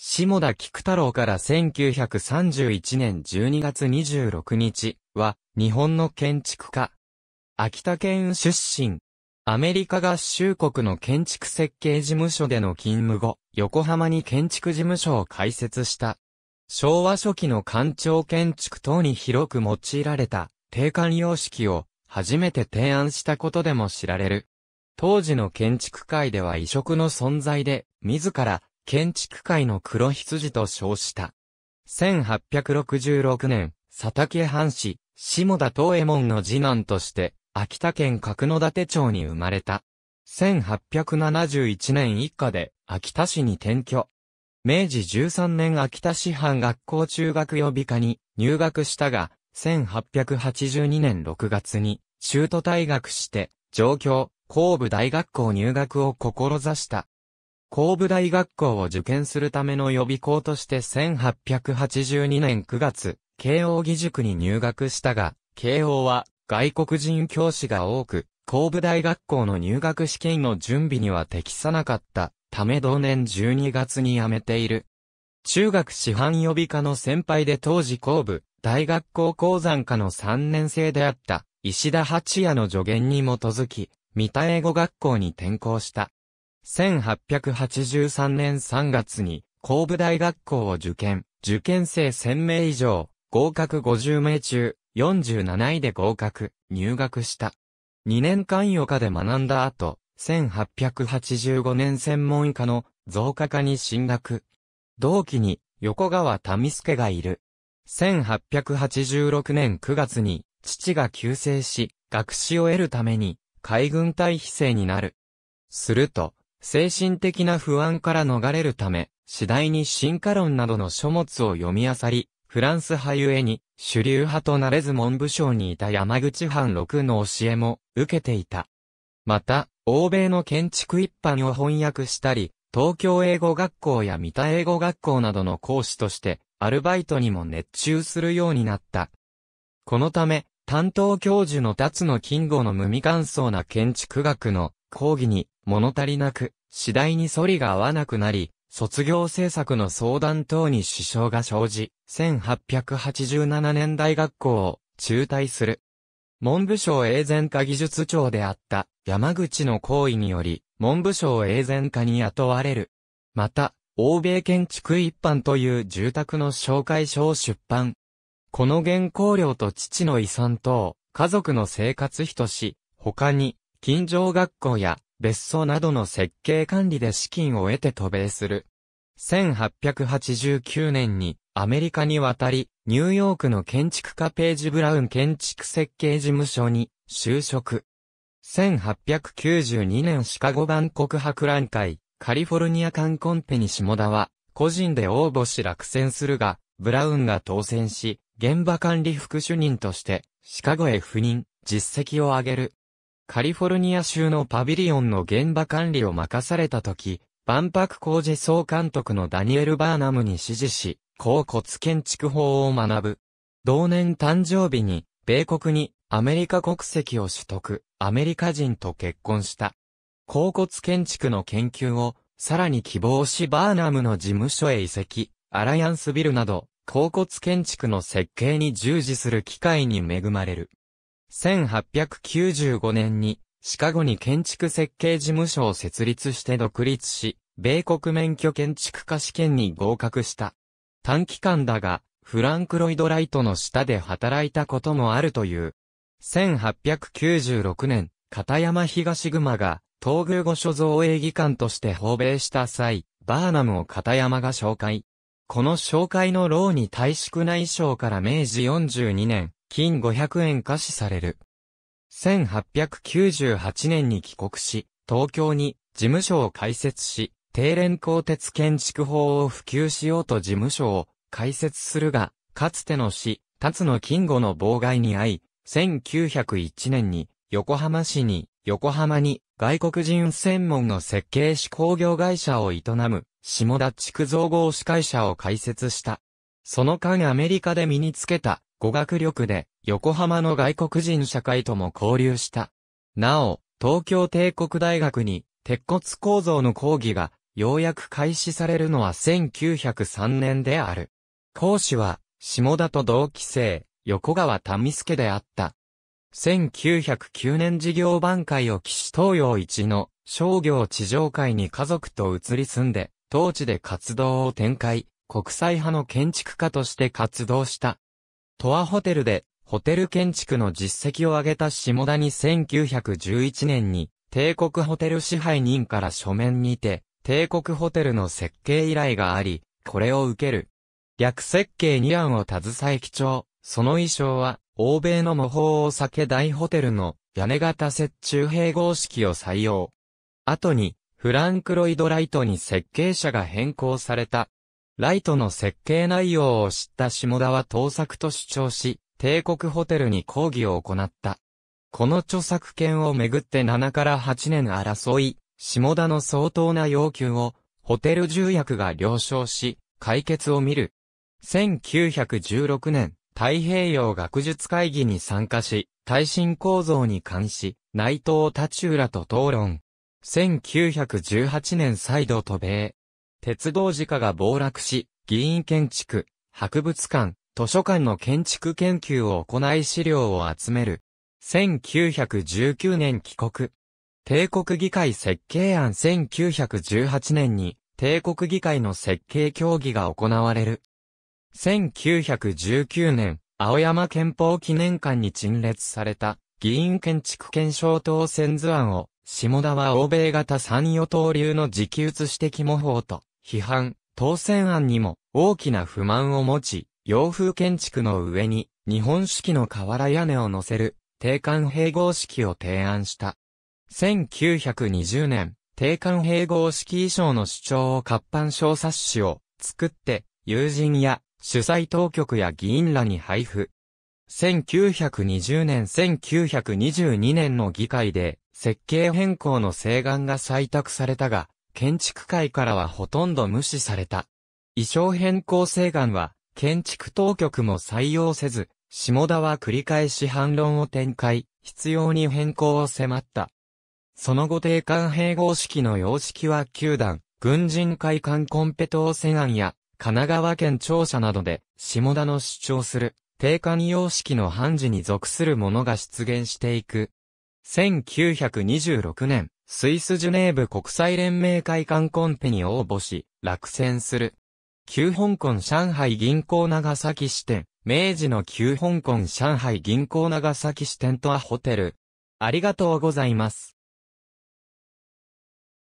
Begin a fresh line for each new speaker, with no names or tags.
下田菊太郎から1931年12月26日は日本の建築家。秋田県出身。アメリカ合衆国の建築設計事務所での勤務後、横浜に建築事務所を開設した。昭和初期の官庁建築等に広く用いられた定款様式を初めて提案したことでも知られる。当時の建築界では異色の存在で、自ら建築界の黒羊と称した。1866年、佐竹藩士、下田東右衛門の次男として、秋田県角館町に生まれた。1871年一家で、秋田市に転居。明治13年秋田市藩学校中学予備科に入学したが、1882年6月に、中途退学して、上京、神部大学校入学を志した。工部大学校を受験するための予備校として1882年9月、慶応義塾に入学したが、慶応は外国人教師が多く、工部大学校の入学試験の準備には適さなかったため同年12月に辞めている。中学師範予備科の先輩で当時工部大学校鉱山科の3年生であった石田八也の助言に基づき、三田英語学校に転校した。1883年3月に、神武大学校を受験、受験生1000名以上、合格50名中、47位で合格、入学した。2年間余科で学んだ後、1885年専門科の増加科に進学。同期に横川民助がいる。1886年9月に父が急逝し、学士を得るために海軍隊飛生になる。すると、精神的な不安から逃れるため、次第に進化論などの書物を読み漁り、フランス派ゆえに、主流派となれず文部省にいた山口藩六の教えも受けていた。また、欧米の建築一般を翻訳したり、東京英語学校や三田英語学校などの講師として、アルバイトにも熱中するようになった。このため、担当教授の辰野金吾の無味乾燥な建築学の講義に物足りなく、次第に反りが合わなくなり、卒業政策の相談等に支障が生じ、1887年大学校を中退する。文部省永全化技術長であった山口の行為により、文部省永全化に雇われる。また、欧米建築一般という住宅の紹介書を出版。この原稿料と父の遺産等、家族の生活費とし、他に、近所学校や別荘などの設計管理で資金を得て渡米する。1889年にアメリカに渡り、ニューヨークの建築家ページ・ブラウン建築設計事務所に就職。1892年シカゴ万国博覧会、カリフォルニア間コンペに下田は、個人で応募し落選するが、ブラウンが当選し、現場管理副主任として、シカゴへ赴任、実績を上げる。カリフォルニア州のパビリオンの現場管理を任された時、万博工事総監督のダニエル・バーナムに指示し、甲骨建築法を学ぶ。同年誕生日に、米国にアメリカ国籍を取得、アメリカ人と結婚した。甲骨建築の研究を、さらに希望しバーナムの事務所へ移籍、アライアンスビルなど、甲骨建築の設計に従事する機会に恵まれる。1895年に、シカゴに建築設計事務所を設立して独立し、米国免許建築家試験に合格した。短期間だが、フランク・ロイド・ライトの下で働いたこともあるという。1896年、片山東熊が、東宮御所造営議官として訪米した際、バーナムを片山が紹介。この紹介の牢に大宿内省から明治42年、金500円貸しされる。1898年に帰国し、東京に事務所を開設し、低廉鋼鉄建築法を普及しようと事務所を開設するが、かつての市、辰野金吾の妨害に遭い、1901年に横浜市に、横浜に外国人専門の設計士工業会社を営む、下田地区造合司会社を開設した。その間アメリカで身につけた語学力で横浜の外国人社会とも交流した。なお、東京帝国大学に鉄骨構造の講義がようやく開始されるのは1903年である。講師は下田と同期生、横川民助であった。1909年事業挽回を岸東洋一の商業地上界に家族と移り住んで、当地で活動を展開、国際派の建築家として活動した。トアホテルで、ホテル建築の実績を上げた下田に1911年に、帝国ホテル支配人から書面にて、帝国ホテルの設計依頼があり、これを受ける。逆設計2案を携え基調、その衣装は、欧米の模倣を避け大ホテルの屋根型折衷併合式を採用。後に、フランク・ロイド・ライトに設計者が変更されたライトの設計内容を知った下田は盗作と主張し、帝国ホテルに抗議を行った。この著作権をめぐって7から8年争い、下田の相当な要求を、ホテル重役が了承し、解決を見る。1916年、太平洋学術会議に参加し、耐震構造に関し、内藤立浦と討論。1918年再度渡米。鉄道自家が暴落し、議員建築、博物館、図書館の建築研究を行い資料を集める。1919年帰国。帝国議会設計案1918年に、帝国議会の設計協議が行われる。1919年、青山憲法記念館に陳列された、議員建築検証等線図案を、下田は欧米型産与党流の直給指摘模倣と、批判、当選案にも大きな不満を持ち、洋風建築の上に日本式の瓦屋根を乗せる定款併合式を提案した。1920年、定款併合式衣装の主張を活版小冊子を作って、友人や主催当局や議員らに配布。1920年1922年の議会で設計変更の請願が採択されたが、建築界からはほとんど無視された。衣装変更請願は、建築当局も採用せず、下田は繰り返し反論を展開、必要に変更を迫った。その後定官併合式の様式は球団、軍人会館コンペ当選案や、神奈川県庁舎などで、下田の主張する、定官様式の判事に属するものが出現していく。1926年、スイスジュネーブ国際連盟会館コンペに応募し、落選する。旧香港上海銀行長崎支店、明治の旧香港上海銀行長崎支店とはホテル。ありがとうございます。